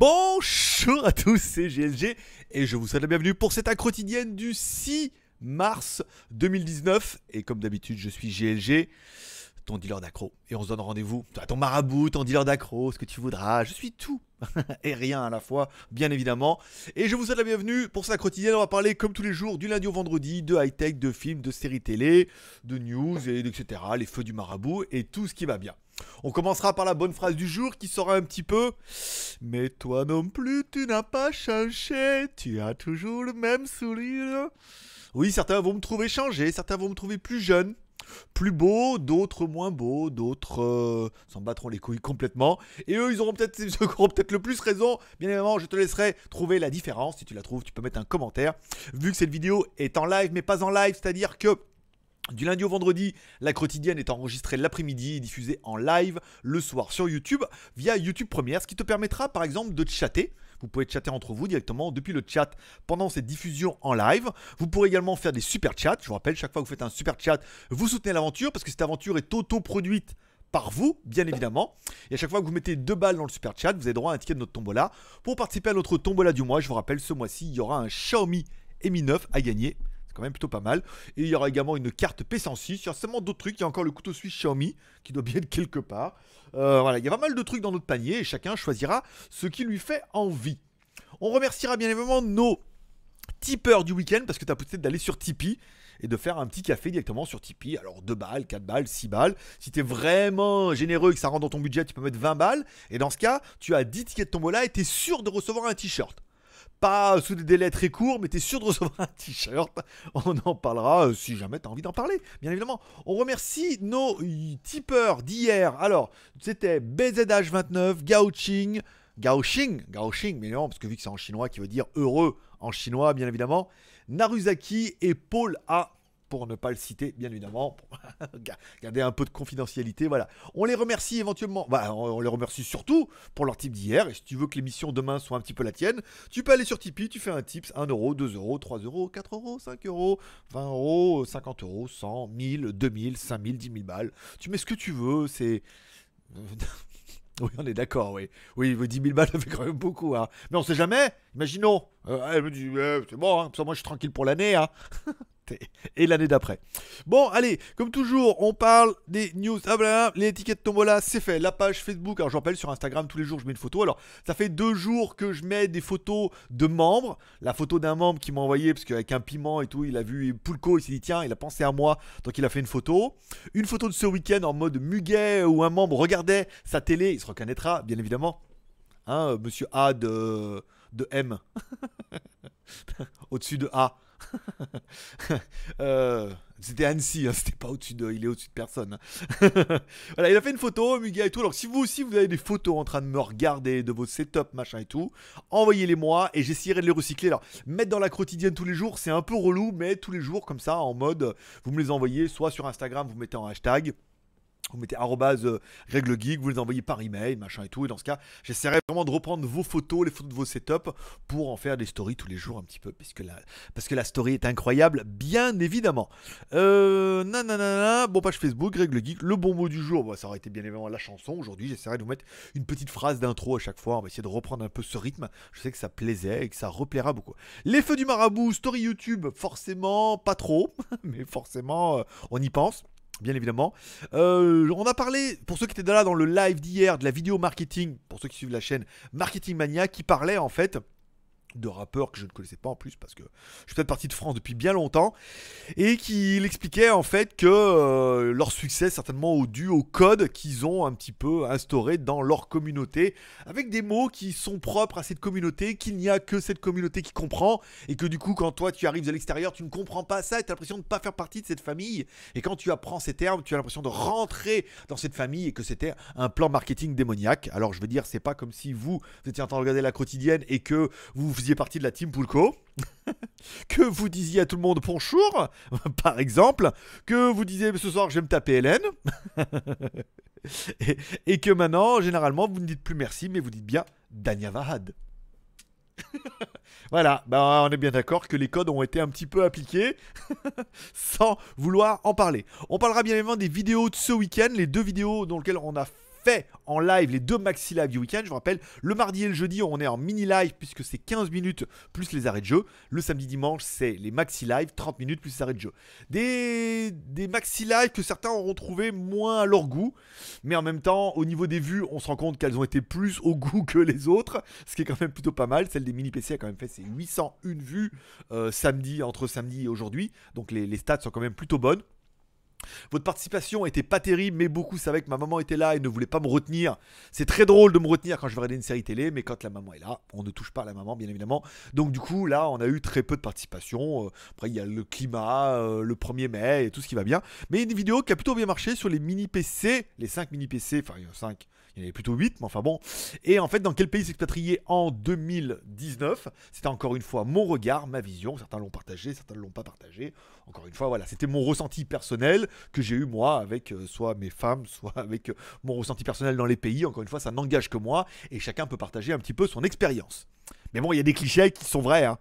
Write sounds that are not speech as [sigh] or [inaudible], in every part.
Bonjour à tous, c'est GLG et je vous souhaite la bienvenue pour cette accro quotidienne du 6 mars 2019. Et comme d'habitude, je suis GLG, ton dealer d'accro. Et on se donne rendez-vous, à ton marabout, ton dealer d'accro, ce que tu voudras. Je suis tout [laughs] et rien à la fois, bien évidemment. Et je vous souhaite la bienvenue pour cette quotidienne. On va parler, comme tous les jours, du lundi au vendredi, de high-tech, de films, de séries télé, de news, et etc. Les feux du marabout et tout ce qui va bien. On commencera par la bonne phrase du jour qui sera un petit peu Mais toi non plus, tu n'as pas changé, tu as toujours le même sourire. Oui, certains vont me trouver changé, certains vont me trouver plus jeune, plus beau, d'autres moins beau, d'autres euh, s'en battront les couilles complètement. Et eux, [laughs] ils auront peut-être le plus raison. Bien évidemment, je te laisserai trouver la différence. Si tu la trouves, tu peux mettre un commentaire. Vu que cette vidéo est en live, mais pas en live, c'est-à-dire que du lundi au vendredi, la quotidienne est enregistrée l'après-midi et diffusée en live le soir sur YouTube via YouTube Première, ce qui te permettra par exemple de chatter. Vous pouvez chatter entre vous directement depuis le chat pendant cette diffusion en live. Vous pourrez également faire des super chats. Je vous rappelle, chaque fois que vous faites un super chat, vous soutenez l'aventure parce que cette aventure est auto-produite par vous, bien évidemment. Et à chaque fois que vous mettez deux balles dans le super chat, vous avez droit à un ticket de notre tombola. Pour participer à notre tombola du mois, je vous rappelle, ce mois-ci, il y aura un Xiaomi Mi 9 à gagner quand même plutôt pas mal. Et il y aura également une carte P106. Il y aura seulement d'autres trucs. Il y a encore le couteau suisse Xiaomi qui doit bien être quelque part. Euh, voilà, il y a pas mal de trucs dans notre panier et chacun choisira ce qui lui fait envie. On remerciera bien évidemment nos tipeurs du week-end parce que tu as peut-être d'aller sur Tipeee et de faire un petit café directement sur Tipeee. Alors 2 balles, 4 balles, 6 balles. Si tu es vraiment généreux et que ça rentre dans ton budget, tu peux mettre 20 balles. Et dans ce cas, tu as 10 tickets de tombola et tu es sûr de recevoir un t-shirt pas sous des délais très courts, mais tu es sûr de recevoir un t-shirt. [laughs] On en parlera euh, si jamais tu as envie d'en parler, bien évidemment. On remercie nos tipeurs d'hier. Alors, c'était BZH29, Gaoching, Gaoqing, Gaoqing, mais non, parce que vu que c'est en chinois qui veut dire heureux en chinois, bien évidemment. Naruzaki et Paul A pour ne pas le citer, bien évidemment, pour [laughs] garder un peu de confidentialité. Voilà. On les remercie éventuellement, bah, on les remercie surtout pour leur type d'hier. Et si tu veux que l'émission demain soit un petit peu la tienne, tu peux aller sur Tipeee, tu fais un tips 1 euro, 2 euros, 3 euros, 4 euros, 5 euros, 20 euros, 50 euros, 100, 1000, 2000, 5000, 10 000 balles. Tu mets ce que tu veux, c'est. [laughs] Oui, on est d'accord, oui. Oui, 10 000 balles, ça fait quand même beaucoup. Hein. Mais on sait jamais. Imaginons. Euh, elle me dit, c'est bon, hein. moi je suis tranquille pour l'année. Hein. [laughs] [laughs] et l'année d'après. Bon, allez, comme toujours, on parle des news. Ah voilà, les étiquettes Tombola, c'est fait. La page Facebook, alors je rappelle, sur Instagram, tous les jours, je mets une photo. Alors, ça fait deux jours que je mets des photos de membres. La photo d'un membre qui m'a envoyé, parce qu'avec un piment et tout, il a vu Poulko il s'est dit, tiens, il a pensé à moi, donc il a fait une photo. Une photo de ce week-end en mode muguet, où un membre regardait sa télé, il se reconnaîtra, bien évidemment. Hein, euh, monsieur A de, de M. [laughs] Au-dessus de A. [laughs] Euh, c'était Annecy, hein, c'était pas au-dessus de, il est au-dessus de personne. Hein. [laughs] voilà, il a fait une photo, Muga et tout. Alors si vous aussi vous avez des photos en train de me regarder de vos setups machin et tout, envoyez-les-moi et j'essaierai de les recycler. Alors mettre dans la quotidienne tous les jours, c'est un peu relou, mais tous les jours comme ça en mode, vous me les envoyez soit sur Instagram, vous mettez en hashtag vous mettez arrobase euh, règle geek, vous les envoyez par email, machin et tout. Et dans ce cas, j'essaierai vraiment de reprendre vos photos, les photos de vos setups, pour en faire des stories tous les jours un petit peu, parce que la story est incroyable, bien évidemment. Euh, bon page Facebook, règle geek, le bon mot du jour, ça aurait été bien évidemment la chanson. Aujourd'hui, j'essaierai de vous mettre une petite phrase d'intro à chaque fois. On va essayer de reprendre un peu ce rythme. Je sais que ça plaisait et que ça replaira beaucoup. Les feux du marabout, story YouTube, forcément, pas trop, [laughs] mais forcément, euh, on y pense bien évidemment. Euh, on a parlé, pour ceux qui étaient là dans le live d'hier, de la vidéo marketing, pour ceux qui suivent la chaîne Marketing Mania, qui parlait en fait de rappeurs que je ne connaissais pas en plus parce que je suis peut-être parti de France depuis bien longtemps et qu'il expliquait en fait que euh, leur succès certainement au dû au code qu'ils ont un petit peu instauré dans leur communauté avec des mots qui sont propres à cette communauté qu'il n'y a que cette communauté qui comprend et que du coup quand toi tu arrives de l'extérieur tu ne comprends pas ça et tu as l'impression de ne pas faire partie de cette famille et quand tu apprends ces termes tu as l'impression de rentrer dans cette famille et que c'était un plan marketing démoniaque alors je veux dire c'est pas comme si vous vous étiez en train de regarder la quotidienne et que vous faisiez partie de la team Poulco, [laughs] que vous disiez à tout le monde bonjour, [laughs] par exemple, que vous disiez ce soir j'aime taper Hélène, [laughs] et, que maintenant, généralement, vous ne dites plus merci, mais vous dites bien Vahad. voilà, bah, on est bien d'accord que les codes ont été un petit peu appliqués sans vouloir en parler. On parlera bien évidemment des vidéos de ce week-end, les deux vidéos dans lesquelles on a en live les deux maxi live du week-end. Je vous rappelle, le mardi et le jeudi, on est en mini live puisque c'est 15 minutes plus les arrêts de jeu. Le samedi dimanche, c'est les maxi live, 30 minutes plus les arrêts de jeu. Des, des maxi live que certains auront trouvé moins à leur goût, mais en même temps, au niveau des vues, on se rend compte qu'elles ont été plus au goût que les autres, ce qui est quand même plutôt pas mal. Celle des mini PC a quand même fait ses 801 vues euh, samedi, entre samedi et aujourd'hui, donc les stats sont quand même plutôt bonnes. Votre participation était pas terrible, mais beaucoup savaient que ma maman était là et ne voulait pas me retenir. C'est très drôle de me retenir quand je vais regarder une série télé, mais quand la maman est là, on ne touche pas à la maman, bien évidemment. Donc du coup, là, on a eu très peu de participation. Euh, après, il y a le climat, euh, le 1er mai et tout ce qui va bien. Mais une vidéo qui a plutôt bien marché sur les mini PC, les 5 mini PC, enfin, il y en a 5, il y en avait plutôt 8, mais enfin bon. Et en fait, dans quel pays s'expatrier en 2019 C'était encore une fois mon regard, ma vision. Certains l'ont partagé, certains ne l'ont pas partagé. Encore une fois, voilà, c'était mon ressenti personnel que j'ai eu moi avec euh, soit mes femmes, [laughs] soit avec euh, mon ressenti personnel dans les pays. Encore une fois, ça n'engage que moi et chacun peut partager un petit peu son expérience. Mais bon, il y a des clichés qui sont vrais. Hein.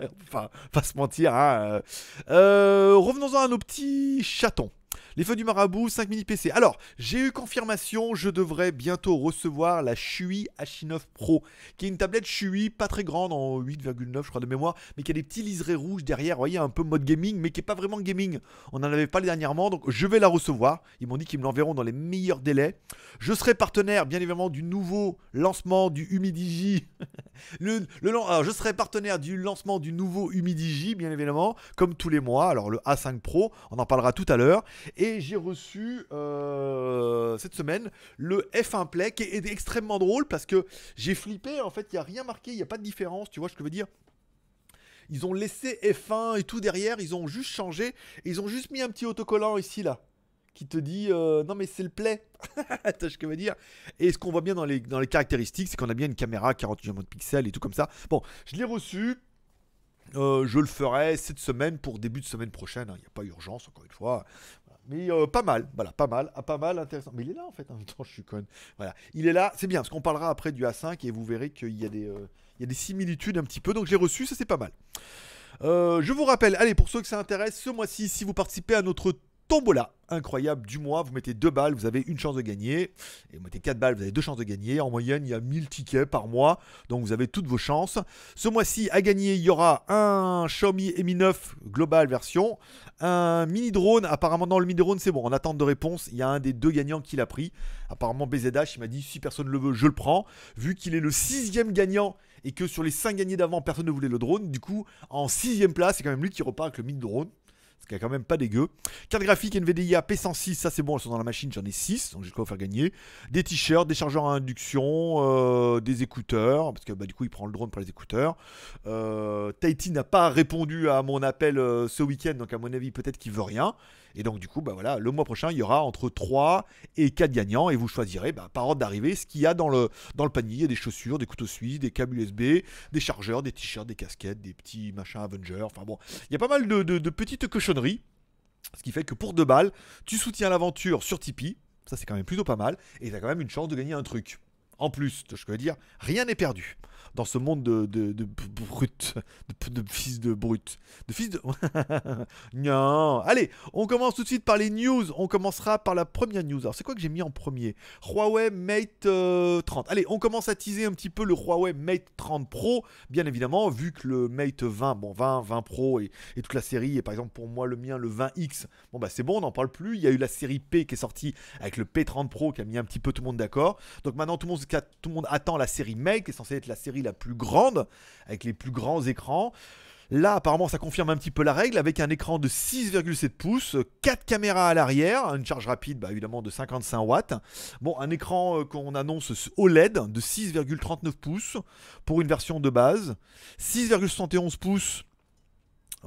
[laughs] enfin, pas se mentir. Hein. Euh. revenons-en à nos petits chatons. Les feux du marabout, 5 mini PC. Alors, j'ai eu confirmation, je devrais bientôt recevoir la Shui H9 Pro, qui est une tablette Shui pas très grande, en 8,9 je crois de mémoire, mais qui a des petits liserés rouges derrière, vous voyez, un peu mode gaming, mais qui est pas vraiment gaming. On n'en avait pas les dernièrement, donc je vais la recevoir. Ils m'ont dit qu'ils me l'enverront dans les meilleurs délais. Je serai partenaire, bien évidemment, du nouveau lancement du Humidigi [laughs] je serai partenaire du lancement du nouveau Humidigi, bien évidemment, comme tous les mois. Alors le A5 Pro, on en parlera tout à l'heure. Et j'ai reçu euh, cette semaine le F1 Play qui est extrêmement drôle parce que j'ai flippé. En fait, il n'y a rien marqué, il n'y a pas de différence. Tu vois ce que je veux dire ils ont laissé F1 et tout derrière, ils ont juste changé, ils ont juste mis un petit autocollant ici là qui te dit euh, non mais c'est le play. [laughs] T'as ce que je dire. Et ce qu'on voit bien dans les, dans les caractéristiques, c'est qu'on a bien une caméra 48 de pixels et tout comme ça. Bon, je l'ai reçu. Euh, je le ferai cette semaine pour début de semaine prochaine. Hein. Il n'y a pas urgence, encore une fois. Mais euh, pas mal, voilà, pas mal, ah, pas mal, intéressant. Mais il est là en fait, en je suis con. Voilà, il est là, c'est bien, parce qu'on parlera après du A5 et vous verrez qu'il y, a des, des similitudes un petit peu. Donc j'ai reçu, ça c'est pas mal. je vous rappelle, allez, pour ceux que ça intéresse, ce mois-ci, si vous participez à notre tombola incroyable du mois. Vous mettez 2 balles, vous avez une chance de gagner. Et vous mettez 4 balles, vous avez 2 chances de gagner. En moyenne, il y a 1000 tickets par mois. Donc vous avez toutes vos chances. Ce mois-ci, à gagner, il y aura un Xiaomi Mi 9 Global version. Un mini drone. Apparemment, dans le mini drone, c'est bon. En attente de réponse, il y a un des deux gagnants qui l'a pris. Apparemment, BZH, il m'a dit si personne ne le veut, je le prends. Vu qu'il est le sixième gagnant et que sur les 5 gagnés d'avant, personne ne voulait le drone. Du coup, en sixième place, c'est quand même lui qui repart avec le mini drone ce qui est quand même pas dégueu. Carte graphique NVDIA P106, ça c'est bon, elles sont dans la machine, j'en ai 6, donc j'ai quoi vous faire gagner. Des t-shirts, des chargeurs à induction, euh, des écouteurs, parce que bah, du coup il prend le drone pour les écouteurs. Euh, Tahiti n'a pas répondu à mon appel euh, ce week-end, donc à mon avis peut-être qu'il veut rien. Et donc du coup, bah voilà, le mois prochain, il y aura entre 3 et 4 gagnants et vous choisirez bah, par ordre d'arrivée ce qu'il y a dans le, dans le panier. Il y a des chaussures, des couteaux suisses, des câbles USB, des chargeurs, des t-shirts, des casquettes, des petits machins Avengers Enfin bon, il y a pas mal de, de, petites ce qui fait que pour deux balles, tu soutiens l'aventure sur Tipeee. Ça, c'est quand même plutôt pas mal. Et tu as quand même une chance de gagner un truc. En plus, je veux dire, rien n'est perdu dans ce monde de, de, brut, de, fils de brut, de fils de... [laughs] non Allez, on commence tout de suite par les news, on commencera par la première news. Alors c'est quoi que j'ai mis en premier Huawei Mate 30. Euh, Allez, on commence à teaser un petit peu le Huawei Mate 30 Pro, bien évidemment, vu que le Mate 20, bon 20, 20 Pro et, et toute la série, et par exemple pour moi le mien, le 20X, bon bah c'est bon, on n'en parle plus, il y a eu la série P qui est sortie avec le P30 Pro qui a mis un petit peu tout le monde d'accord. Donc maintenant tout le monde, tout le monde attend la série Mate qui est censée être la série la plus grande, avec les plus grands écrans. Là, apparemment, ça confirme un petit peu la règle avec un écran de 6,7 pouces, 4 caméras à l'arrière, une charge rapide, bah, évidemment, de 55 watts. Bon, un écran euh, qu'on annonce OLED de 6,39 pouces pour une version de base, 6,71 pouces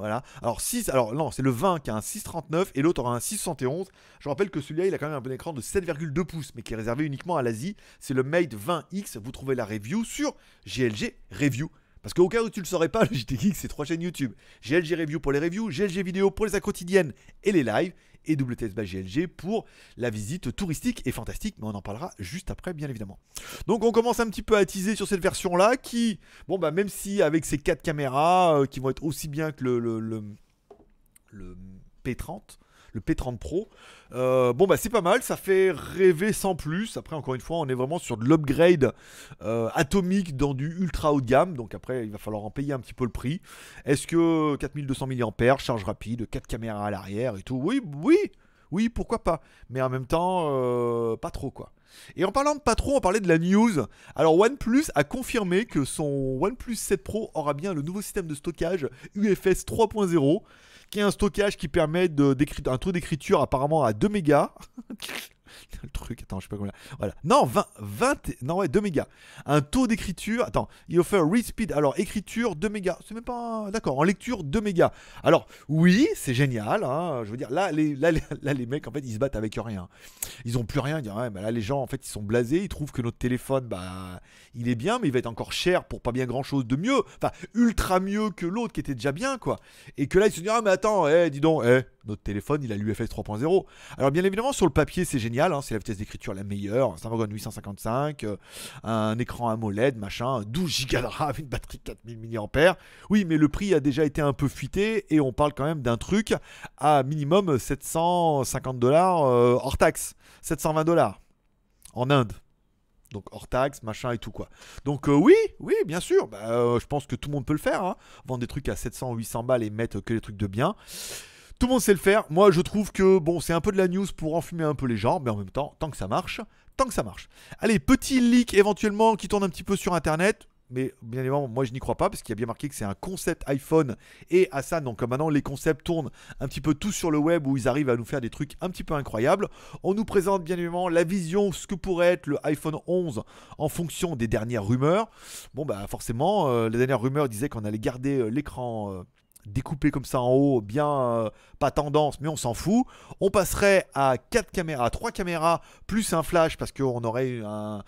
voilà. Alors, 6, alors non, c'est le 20 qui a un 6,39 et l'autre aura un 6,71. Je rappelle que celui-là, il a quand même un bon écran de 7,2 pouces, mais qui est réservé uniquement à l'Asie. C'est le Mate 20X. Vous trouvez la review sur GLG Review. Parce qu'au cas où tu le saurais pas, le JT c'est trois chaînes YouTube. GLG Review pour les reviews, GLG Vidéo pour les quotidiennes et les lives, et WTS GLG pour la visite touristique et fantastique, mais on en parlera juste après, bien évidemment. Donc on commence un petit peu à teaser sur cette version-là qui, bon bah même si avec ces quatre caméras euh, qui vont être aussi bien que le, le, le P30, le P30 Pro. Euh, bon, bah c'est pas mal, ça fait rêver sans plus. Après, encore une fois, on est vraiment sur de l'upgrade euh, atomique dans du ultra haut de gamme. Donc après, il va falloir en payer un petit peu le prix. Est-ce que 4200 mAh, charge rapide, 4 caméras à l'arrière et tout Oui, oui, oui, pourquoi pas. Mais en même temps, euh, pas trop quoi. Et en parlant de pas trop, on parlait de la news. Alors OnePlus a confirmé que son OnePlus 7 Pro aura bien le nouveau système de stockage UFS 3.0 qui est un stockage qui permet de, un taux d'écriture apparemment à 2 mégas. [laughs] [laughs] le truc, attends, je sais pas combien. Voilà. Non, 20, 20 non ouais, 2 mégas. Un taux d'écriture, attends, il offre read speed. Alors, écriture 2 mégas, c'est même pas d'accord, en lecture 2 mégas. Alors, oui, c'est génial hein. je veux dire là les, là, les, mecs en fait, ils se battent avec rien. Ils ont plus rien, ils disent, ouais, bah là les gens en fait, ils sont blasés, ils trouvent que notre téléphone bah il est bien mais il va être encore cher pour pas bien grand-chose de mieux, enfin ultra mieux que l'autre qui était déjà bien quoi. Et que là ils se disent "Ah mais attends, eh, dis donc, eh, notre téléphone, il a l'UFS 3.0." Alors bien évidemment sur le papier, c'est génial Hein, c'est la vitesse d'écriture la meilleure, Snapdragon 855, euh, un écran AMOLED, machin, 12 Go de RAM, une batterie 4000 mAh. Oui, mais le prix a déjà été un peu fuité et on parle quand même d'un truc à minimum 750 dollars euh, hors taxe, 720 dollars en Inde. Donc hors taxe, machin et tout quoi. Donc euh, oui, oui, bien sûr. Bah, je pense que tout le monde peut le faire. Hein. Vendre des trucs à 700, 800 balles et mettre que les trucs de bien. Tout le monde sait le faire. Moi, je trouve que bon, c'est un peu de la news pour enfumer un peu les gens, mais en même temps, tant que ça marche, tant que ça marche. Allez, petit leak éventuellement qui tourne un petit peu sur internet. Mais bien évidemment, moi je n'y crois pas parce qu'il y a bien marqué que c'est un concept iPhone et à ça, donc euh, maintenant les concepts tournent un petit peu tout sur le web où ils arrivent à nous faire des trucs un petit peu incroyables. On nous présente bien évidemment la vision, ce que pourrait être le iPhone 11 en fonction des dernières rumeurs. Bon, bah forcément, euh, les dernières rumeurs disaient qu'on allait garder euh, l'écran découpé comme ça en haut, bien euh, pas tendance, mais on s'en fout. On passerait à quatre caméras, 3 caméras, plus un flash, parce qu'on aurait un,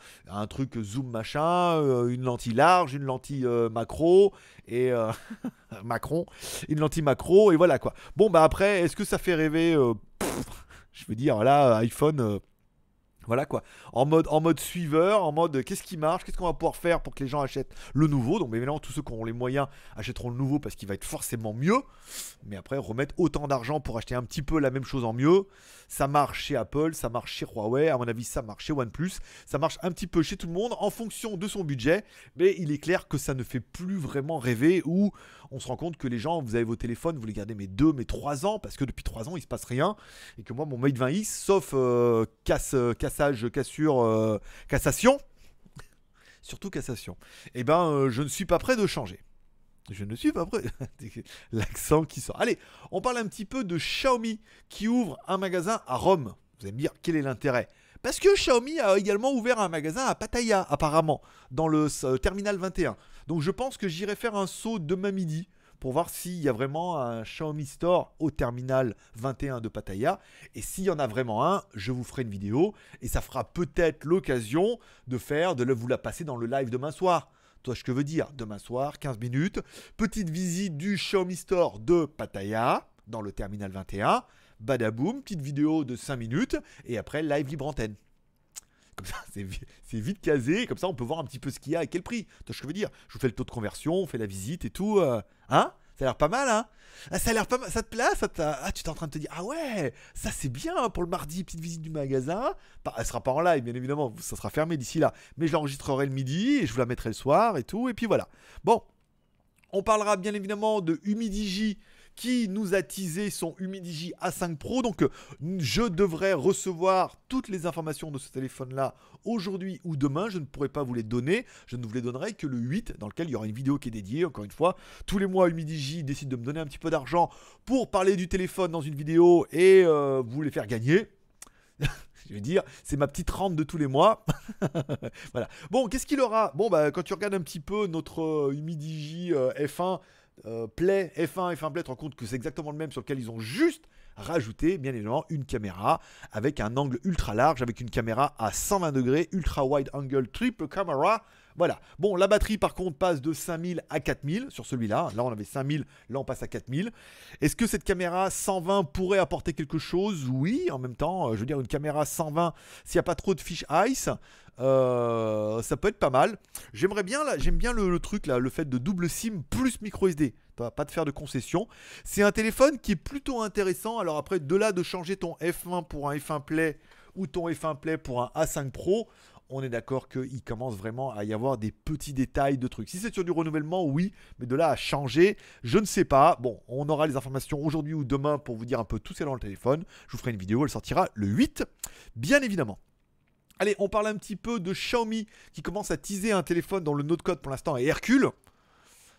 truc zoom machin, euh, une lentille large, une lentille euh, macro, et [laughs] Macron, une lentille macro, et voilà quoi. Bon bah après, est-ce que ça fait rêver Je veux dire, là, iPhone voilà quoi. En mode, en mode suiveur, en mode euh, qu'est-ce qui marche, qu'est-ce qu'on va pouvoir faire pour que les gens achètent le nouveau. Donc évidemment, tous ceux qui auront les moyens achèteront le nouveau parce qu'il va être forcément mieux. Mais après, remettre autant d'argent pour acheter un petit peu la même chose en mieux, ça marche chez Apple, ça marche chez Huawei, à mon avis, ça marche chez OnePlus, ça marche un petit peu chez tout le monde en fonction de son budget. Mais il est clair que ça ne fait plus vraiment rêver où on se rend compte que les gens, vous avez vos téléphones, vous les gardez mais deux, mais trois ans parce que depuis trois ans, il se passe rien. Et que moi, mon Mate 20 x sauf euh, casse, euh, cassage, cassure, euh, cassation, [laughs] surtout cassation, eh ben, je ne suis pas prêt de changer. Je ne suis pas prêt. [laughs] L'accent qui sort. Allez, on parle un petit peu de Xiaomi qui ouvre un magasin à Rome. Vous allez me dire quel est l'intérêt Parce que Xiaomi a également ouvert un magasin à Pattaya, apparemment, dans le euh, terminal 21. Donc je pense que j'irai faire un saut demain midi pour voir s'il y a vraiment un Xiaomi Store au terminal 21 de Pattaya. Et s'il y en a vraiment un, je vous ferai une vidéo et ça fera peut-être l'occasion de faire, de vous la passer dans le live demain soir. Toi, je veux dire, demain soir, 15 minutes, petite visite du Xiaomi Store de Pattaya, dans le terminal 21, badaboum, petite vidéo de 5 minutes, et après, live libre antenne. Comme ça, c'est vite, casé, comme ça, on peut voir un petit peu ce qu'il y a, et quel prix. Toi, je veux dire, je vous fais le taux de conversion, on fait la visite et tout, euh, hein ça a l'air pas mal, hein ah, Ça a l'air pas mal. Ça te plaît Ah, tu t'es en train de te dire Ah ouais, ça c'est bien pour le mardi, petite visite du magasin. Elle bah, elle sera pas en live, bien évidemment. Ça sera fermé d'ici là. Mais je l'enregistrerai le midi et je vous la mettrai le soir et tout. Et puis voilà. Bon. On parlera bien évidemment de Humidigi qui nous a teasé son Humidigi A5 Pro. Donc, euh, je devrais recevoir toutes les informations de ce téléphone-là aujourd'hui ou demain. Je ne pourrai pas vous les donner. Je ne vous les donnerai que le 8, dans lequel il y aura une vidéo qui est dédiée. Encore une fois, tous les mois, Humidigi décide de me donner un petit peu d'argent pour parler du téléphone dans une vidéo et euh, vous les faire gagner. [laughs] je veux dire, c'est ma petite rente de tous les mois. [laughs] voilà. Bon, qu'est-ce qu'il aura Bon, bah, quand tu regardes un petit peu notre euh, euh F1, Play, F1, F1 Play, te rends compte que c'est exactement le même sur lequel ils ont juste rajouté, bien évidemment, une caméra avec un angle ultra large, avec une caméra à 120 degrés, ultra wide angle, triple camera voilà. Bon, la batterie par contre passe de 5000 à 4000 sur celui-là. Là, on avait 5000, là on passe à 4000. Est-ce que cette caméra 120 pourrait apporter quelque chose Oui, en même temps, euh, je veux dire, une caméra 120, s'il n'y a pas trop de fish ice, euh, ça peut être pas mal. J'aimerais bien, j'aime bien le, truc là, le fait de double SIM plus micro SD. pas de faire de concession. C'est un téléphone qui est plutôt intéressant. Alors après, de là de changer ton F1 pour un F1 Play ou ton F1 Play pour un A5 Pro, on est d'accord qu'il commence vraiment à y avoir des petits détails de trucs. Si c'est sur du renouvellement, oui, mais de là à changer, je ne sais pas. Bon, on aura les informations aujourd'hui ou demain pour vous dire un peu tout est dans le téléphone. Je vous ferai une vidéo, elle sortira le 8, bien évidemment. Allez, on parle un petit peu de Xiaomi qui commence à teaser un téléphone dont le de code pour l'instant est Hercule.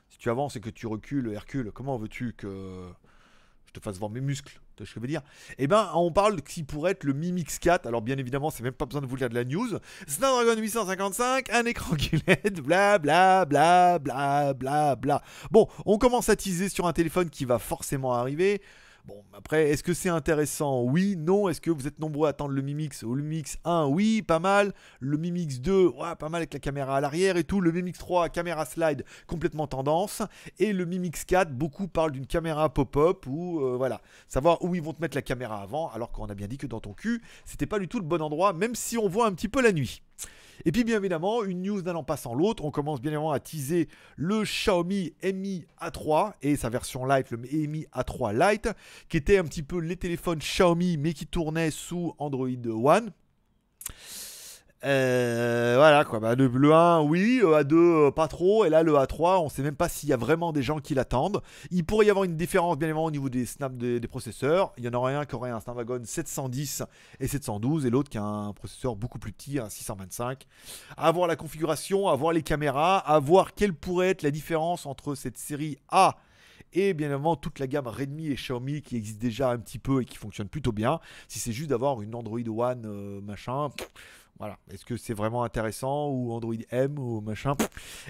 Si tu avances et que tu recules, Hercule, comment veux-tu que je te fasse voir mes muscles, tu vois ce que je veux dire Eh ben, on parle de qui pourrait être le Mi 4. Alors, bien évidemment, c'est même pas besoin de vous lire de la news. Snapdragon 855, un écran QLED, bla bla Bon, on commence à teaser sur un téléphone qui va forcément arriver. Bon, après, est-ce que c'est intéressant Oui, non. Est-ce que vous êtes nombreux à attendre le mimix ou le Mix 1 Oui, pas mal. Le mimix 2, pas mal avec la caméra à l'arrière et tout. Le mimix 3, caméra slide, complètement tendance. Et le mimix 4, beaucoup parlent d'une caméra pop-up ou euh, voilà, savoir où ils vont te mettre la caméra avant, alors qu'on a bien dit que dans ton cul, c'était pas du tout le bon endroit, même si on voit un petit peu la nuit. Et puis bien évidemment, une news n'allant pas sans l'autre, on commence bien évidemment à teaser le Xiaomi Mi A3 et sa version Lite, le Mi A3 Lite, qui était un petit peu les téléphones Xiaomi mais qui tournaient sous Android One. Euh, voilà quoi, bah, le, 1, oui, le euh, A2, euh, pas trop, et là le A3, on sait même pas s'il y a vraiment des gens qui l'attendent. Il pourrait y avoir une différence, bien évidemment, au niveau des snaps des, processeurs. Il y en aurait un qui aurait un Snapdragon 710 et 712, et l'autre qui a un processeur beaucoup plus petit, un 625. avoir voir la configuration, à voir les caméras, à voir quelle pourrait être la différence entre cette série A et bien évidemment toute la gamme Redmi et Xiaomi qui existe déjà un petit peu et qui fonctionne plutôt bien. Si c'est juste d'avoir une Android One machin, voilà. Est-ce que c'est vraiment intéressant ou Android M ou machin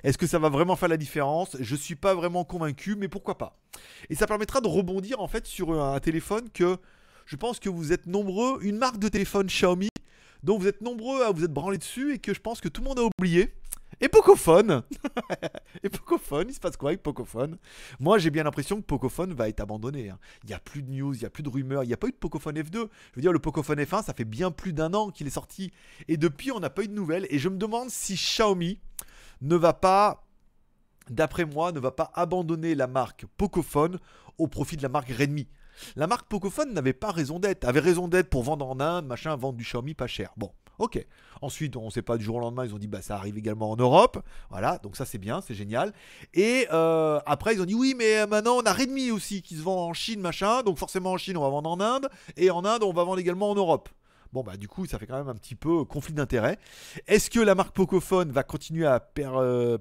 Est-ce que ça va vraiment faire la différence Je suis pas vraiment convaincu, mais pourquoi pas Et ça permettra de rebondir en fait sur un téléphone que je pense que vous êtes nombreux, une marque de téléphone Xiaomi dont vous êtes nombreux à vous être branlé dessus et que je pense que tout le monde a oublié. Et Pocophone [laughs] Et Pocophone, il se passe quoi avec Pocophone Moi, j'ai bien l'impression que Pocophone va être abandonné. Hein. Il n'y a plus de news, il n'y a plus de rumeurs, il n'y a pas eu de Pocophone F2. Je veux dire, le Pocophone F1, ça fait bien plus d'un an qu'il est sorti. Et depuis, on n'a pas eu de nouvelles. Et je me demande si Xiaomi ne va pas, d'après moi, ne va pas abandonner la marque Pocophone au profit de la marque Redmi. La marque Pocophone n'avait pas raison d'être, avait raison d'être pour vendre en Inde, machin, vendre du Xiaomi pas cher. Bon, Ok. Ensuite, on ne sait pas du jour au lendemain, ils ont dit bah ça arrive également en Europe. Voilà, donc ça c'est bien, c'est génial. Et euh, après, ils ont dit oui, mais euh, maintenant on a Redmi aussi qui se vend en Chine, machin. Donc forcément en Chine, on va vendre en Inde. Et en Inde, on va vendre également en Europe. Bon, bah du coup, ça fait quand même un petit peu euh, conflit d'intérêts. Est-ce que la marque Pocophone va continuer à per,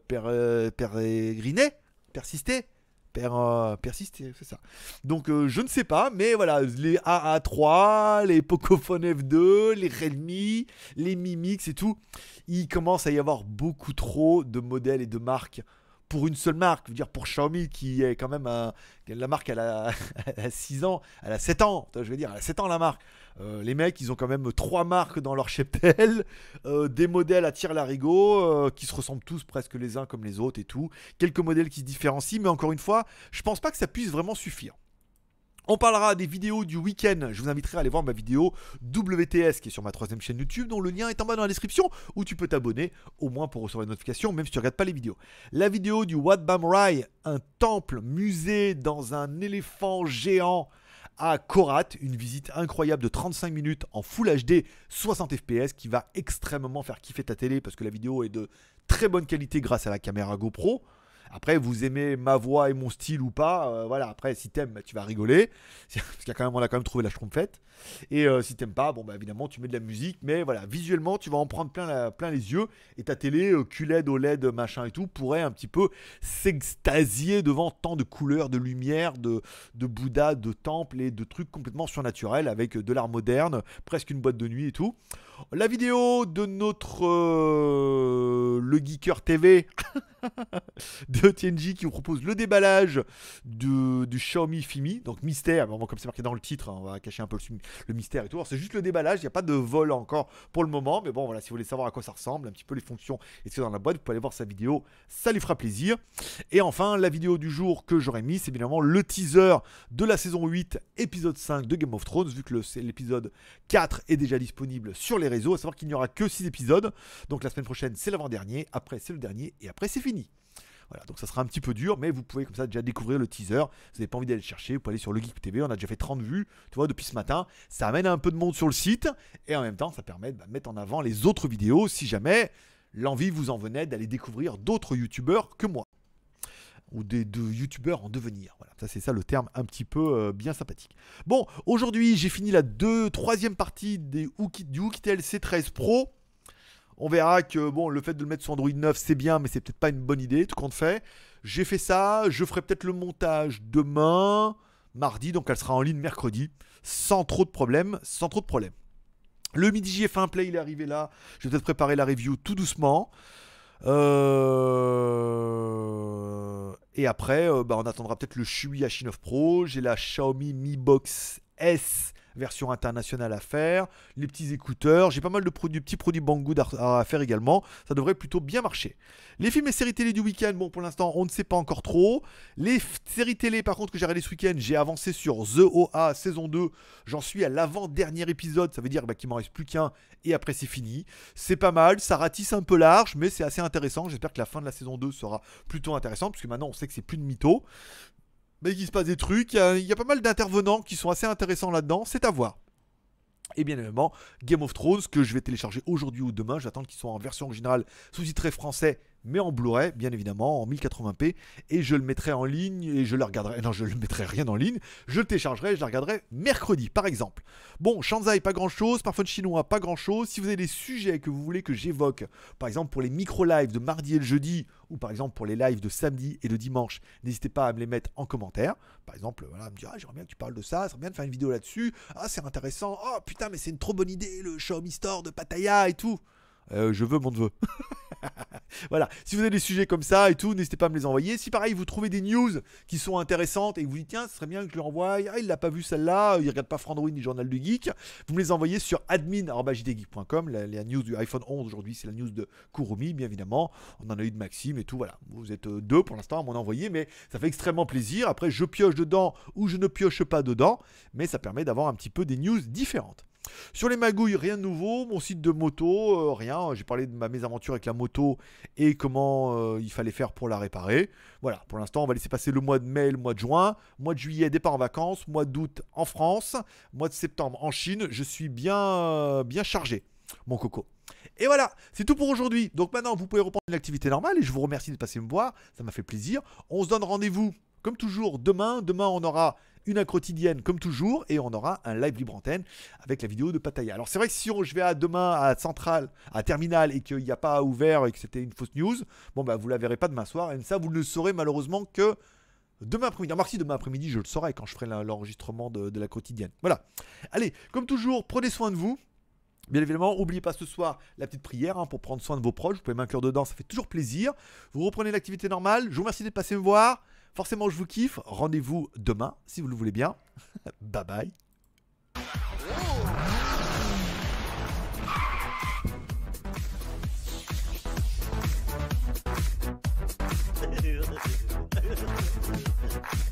persister Per, euh, c'est ça. Donc euh, je ne sais pas, mais voilà, les AA3, les Pocophone F2, les Redmi, les Mimix et tout, il commence à y avoir beaucoup trop de modèles et de marques pour une seule marque. Je veux dire, pour Xiaomi qui est quand même la marque, à 6 [laughs] ans, elle a 7 ans, je veux dire, elle a 7 ans la marque. Euh, les mecs, ils ont quand même trois marques dans leur cheptel, [laughs] euh, des modèles à tir larigot euh, qui se ressemblent tous presque les uns comme les autres et tout. Quelques modèles qui se différencient, mais encore une fois, je pense pas que ça puisse vraiment suffire. On parlera des vidéos du week-end. Je vous inviterai à aller voir ma vidéo WTS qui est sur ma troisième chaîne YouTube, dont le lien est en bas dans la description, où tu peux t'abonner au moins pour recevoir les notifications, même si tu regardes pas les vidéos. La vidéo du Wat Bam Rai, un temple musée dans un éléphant géant à Korat, une visite incroyable de 35 minutes en Full HD 60 fps qui va extrêmement faire kiffer ta télé parce que la vidéo est de très bonne qualité grâce à la caméra GoPro. Après, vous aimez ma voix et mon style ou pas, euh, voilà. Après, si t'aimes, bah, tu vas rigoler. [laughs] Parce qu'on même, a quand même trouvé la trompette. Et euh, si t'aimes pas, bon, bah, évidemment, tu mets de la musique. Mais voilà, visuellement, tu vas en prendre plein, les yeux. Et ta télé euh, QLED, OLED, machin et tout, pourrait un petit peu s'extasier devant tant de couleurs, de lumière, de, de Bouddha, de temples et de trucs complètement surnaturels avec de l'art moderne, presque une boîte de nuit et tout. La vidéo de notre le Geeker TV [laughs] de TNG qui vous propose le déballage du Xiaomi Fimi, donc mystère, mais comme c'est marqué dans le titre, hein, on va cacher un peu le, mystère et tout. c'est juste le déballage, il n'y a pas de vol encore pour le moment, mais bon voilà, si vous voulez savoir à quoi ça ressemble, un petit peu les fonctions et ce qu'il y a dans la boîte, vous pouvez aller voir sa vidéo, ça lui fera plaisir. Et enfin, la vidéo du jour que j'aurais mis, c'est évidemment le teaser de la saison 8, épisode 5 de Game of Thrones, vu que l'épisode 4 est déjà disponible sur les réseaux, à savoir qu'il n'y aura que 6 épisodes. Donc la semaine prochaine, c'est l'avant-dernier, après c'est le dernier, et après c'est fini. Voilà, donc ça sera un petit peu dur, mais vous pouvez comme ça déjà découvrir le teaser. Vous n'avez pas envie d'aller le chercher, vous pouvez aller sur le Geek TV. On a déjà fait 30 vues, tu vois, depuis ce matin. Ça amène un peu de monde sur le site et en même temps, ça permet de bah, mettre en avant les autres vidéos si jamais l'envie vous en venait d'aller découvrir d'autres youtubeurs que moi ou des de youtubeurs en devenir. Voilà, ça c'est ça le terme un petit peu euh, bien sympathique. Bon, aujourd'hui j'ai fini la deux, troisième partie des du Hookitel C 13 Pro. On verra que bon, le fait de le mettre sur Android 9, c'est bien, mais c'est peut-être pas une bonne idée, tout compte fait. J'ai fait ça, je ferai peut-être le montage demain, mardi, donc elle sera en ligne mercredi, sans trop de problèmes, sans trop de problèmes. Le midi JF1 Play, il est arrivé là. Je vais peut-être préparer la review tout doucement. Euh, et après, euh, bah, on attendra peut-être le Shui H9 Pro. J'ai la Xiaomi Mi Box S version internationale à faire, les petits écouteurs, j'ai pas mal de produits, petits produits Banggood à, faire également, ça devrait plutôt bien marcher. Les films et séries télé du week-end, bon pour l'instant on ne sait pas encore trop. Les séries télé par contre que j'ai regardé ce week-end, j'ai avancé sur The OA saison 2, j'en suis à l'avant-dernier épisode, ça veut dire bah, qu'il m'en reste plus qu'un et après c'est fini. C'est pas mal, ça ratisse un peu large mais c'est assez intéressant, j'espère que la fin de la saison 2 sera plutôt intéressante que maintenant on sait que c'est plus de mytho mais il se passe des trucs, il y a, pas mal d'intervenants qui sont assez intéressants là-dedans, c'est à voir. Et bien évidemment, Game of Thrones que je vais télécharger aujourd'hui ou demain. J'attends qu'ils soient en version originale sous-titré français mais en Blu-ray, bien évidemment, en 1080p, et je le mettrai en ligne, et je le regarderai, non, je ne mettrai rien en ligne, je le téléchargerai, je le regarderai mercredi, par exemple. Bon, Shanzai, pas grand-chose, Parfum chinois, pas grand-chose, si vous avez des sujets que vous voulez que j'évoque, par exemple pour les micro-lives de mardi et le jeudi, ou par exemple pour les lives de samedi et de dimanche, n'hésitez pas à me les mettre en commentaire. Par exemple, voilà, me dire, ah, j'aimerais bien que tu parles de ça, ça serait bien de faire une vidéo là-dessus, ah, c'est intéressant, oh putain, mais c'est une trop bonne idée, le Xiaomi Store de Pattaya et tout. Euh, je veux mon neveu. [laughs] voilà, si vous avez des sujets comme ça et tout, n'hésitez pas à me les envoyer. Si pareil, vous trouvez des news qui sont intéressantes et que vous dites, tiens, ce serait bien que je lui envoie, ah, il l'a pas vu celle-là, il regarde pas Frandroid ni Journal du Geek, vous me les envoyez sur admin.jdgeek.com. La, la news du iPhone 11 aujourd'hui, c'est la news de Kurumi, bien évidemment. On en a eu de Maxime et tout, voilà. Vous êtes euh, deux pour l'instant à m'en envoyer, mais ça fait extrêmement plaisir. Après, je pioche dedans ou je ne pioche pas dedans, mais ça permet d'avoir un petit peu des news différentes. Sur les magouilles, rien de nouveau. Mon site de moto, euh, rien. J'ai parlé de ma mésaventure avec la moto et comment euh, il fallait faire pour la réparer. Voilà, pour l'instant, on va laisser passer le mois de mai, le mois de juin, mois de juillet, départ en vacances, mois d'août en France, mois de septembre en Chine. Je suis bien, euh, bien chargé, mon coco. Et voilà, c'est tout pour aujourd'hui. Donc maintenant, vous pouvez reprendre activité normale et je vous remercie de passer me voir. Ça m'a fait plaisir. On se donne rendez-vous, comme toujours, demain. Demain, on aura une accro quotidienne comme toujours et on aura un live libre antenne avec la vidéo de Pataya. Alors c'est vrai que si je vais à demain à Centrale, à Terminal et qu'il n'y a pas ouvert et que c'était une fausse news, bon bah vous la verrez pas demain soir et ça vous ne le saurez malheureusement que demain après-midi. Alors si demain après-midi je le saurai quand je ferai l'enregistrement de, la quotidienne. Voilà. Allez, comme toujours, prenez soin de vous. Bien évidemment, n'oubliez pas ce soir la petite prière hein, pour prendre soin de vos proches. Vous pouvez m'inclure dedans, ça fait toujours plaisir. Vous reprenez l'activité normale. Je vous remercie d'être passé me voir. Forcément, je vous kiffe. Rendez-vous demain, si vous le voulez bien. [laughs] bye bye. [laughs]